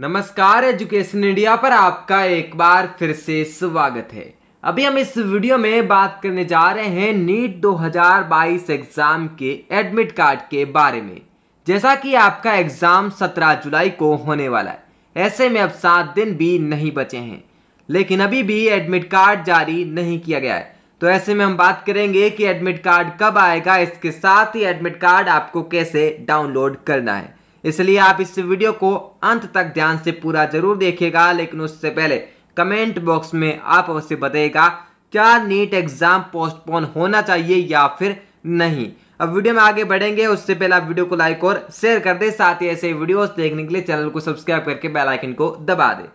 नमस्कार education India पर आपका एक बार फिर से स्वागत है अभी हम इस वीडियो में बात करने जा रहे हैं नीट 2022 एग्जाम के एडमिट कार्ड के बारे में जैसा कि आपका एग्जाम 17 जुलाई को होने वाला है ऐसे में अब सात दिन भी नहीं बचे हैं लेकिन अभी भी एडमिट कार्ड जारी नहीं किया गया है तो ऐसे में हम बात करेंगे कि एडमिट कार्ड कब आएगा इसके साथ ही एडमिट कार्ड आपको कैसे डाउनलोड करना है इसलिए आप इस वीडियो को अंत तक ध्यान से पूरा जरूर देखिएगा लेकिन उससे पहले कमेंट बॉक्स में आप अवश्य बताइएगा क्या नीट एग्जाम पोस्टपोन होना चाहिए या फिर नहीं अब वीडियो में आगे बढ़ेंगे उससे पहले आप वीडियो को लाइक और शेयर कर दे साथ ही ऐसे वीडियोस देखने के लिए चैनल को सब्सक्राइब करके बेल आइकन को दबा दे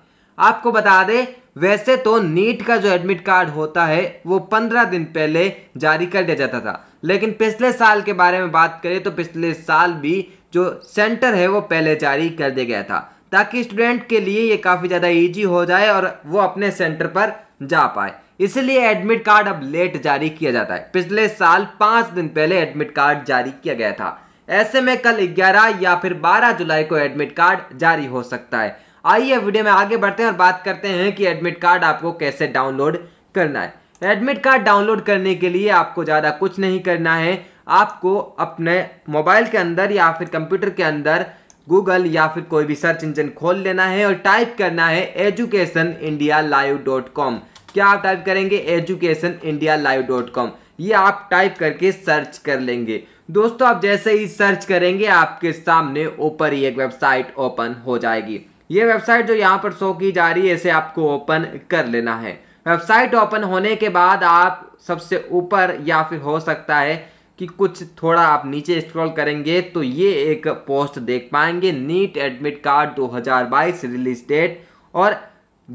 आपको बता दे वैसे तो नीट का जो एडमिट कार्ड होता है वो पंद्रह दिन पहले जारी कर दिया जाता था लेकिन पिछले साल के बारे में बात करें तो पिछले साल भी जो सेंटर है वो पहले जारी कर दिया गया था ताकि स्टूडेंट के लिए ये काफ़ी ज़्यादा ईजी हो जाए और वो अपने सेंटर पर जा पाए इसलिए एडमिट कार्ड अब लेट जारी किया जाता है पिछले साल पाँच दिन पहले एडमिट कार्ड जारी किया गया था ऐसे में कल 11 या फिर 12 जुलाई को एडमिट कार्ड जारी हो सकता है आइए वीडियो में आगे बढ़ते हैं और बात करते हैं कि एडमिट कार्ड आपको कैसे डाउनलोड करना है एडमिट कार्ड डाउनलोड करने के लिए आपको ज़्यादा कुछ नहीं करना है आपको अपने मोबाइल के अंदर या फिर कंप्यूटर के अंदर गूगल या फिर कोई भी सर्च इंजन खोल लेना है और टाइप करना है education India live dot com क्या आप टाइप करेंगे education India live dot com ये आप टाइप करके सर्च कर लेंगे दोस्तों आप जैसे ही सर्च करेंगे आपके सामने ऊपर ही एक वेबसाइट ओपन हो जाएगी ये वेबसाइट जो यहाँ पर शो की जा रही है इसे आपको ओपन कर लेना है वेबसाइट ओपन होने के बाद आप सबसे ऊपर या फिर हो सकता है कि कुछ थोड़ा आप नीचे स्क्रॉल करेंगे तो ये एक पोस्ट देख पाएंगे NEET admit card 2022 release date और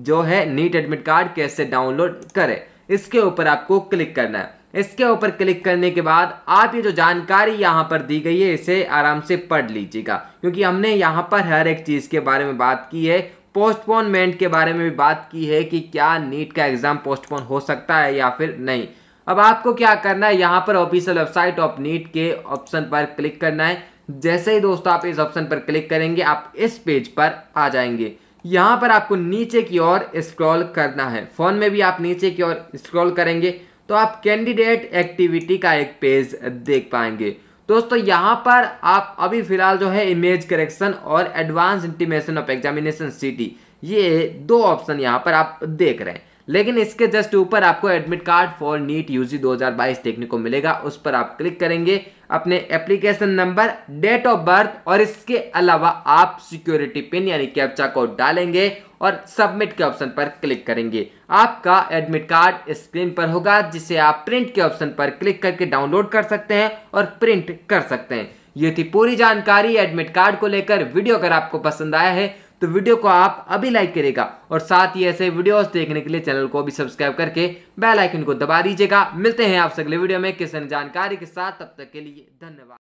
जो है नीट एडमिट कार्ड कैसे डाउनलोड करें इसके ऊपर आपको क्लिक करना है इसके ऊपर क्लिक करने के बाद आप ये जो जानकारी यहाँ पर दी गई है इसे आराम से पढ़ लीजिएगा क्योंकि हमने यहाँ पर हर एक चीज़ के बारे में बात की है पोस्टपोनमेंट के बारे में भी बात की है कि क्या नीट का एग्ज़ाम पोस्टपोन हो सकता है या फिर नहीं अब आपको क्या करना है यहाँ पर ऑफिशियल वेबसाइट ऑफ नीट के ऑप्शन पर क्लिक करना है जैसे ही दोस्तों आप इस ऑप्शन पर क्लिक करेंगे आप इस पेज पर आ जाएंगे यहाँ पर आपको नीचे की ओर स्क्रॉल करना है फ़ोन में भी आप नीचे की ओर स्क्रॉल करेंगे तो आप कैंडिडेट एक्टिविटी का एक पेज देख पाएंगे दोस्तों यहाँ पर आप अभी फिलहाल जो है इमेज करेक्शन और advance intimation of examination city ये दो ऑप्शन यहाँ पर आप देख रहे हैं लेकिन इसके जस्ट ऊपर आपको admit card for NEET UG 2022 देखने को मिलेगा उस पर आप क्लिक करेंगे अपने application number date of birth और इसके अलावा आप सिक्योरिटी पिन यानी कैप्चा कोड डालेंगे और सबमिट के ऑप्शन पर क्लिक करेंगे आपका एडमिट कार्ड स्क्रीन पर होगा जिसे आप प्रिंट के ऑप्शन पर क्लिक करके डाउनलोड कर सकते हैं और प्रिंट कर सकते हैं ये थी पूरी जानकारी एडमिट कार्ड को लेकर वीडियो अगर आपको पसंद आया है तो वीडियो को आप अभी लाइक करेगा और साथ ही ऐसे वीडियोस देखने के लिए चैनल को भी सब्सक्राइब करके बेल आइकन को दबा दीजिएगा मिलते हैं आपसे अगले वीडियो में किसान जानकारी के साथ तब तक के लिए धन्यवाद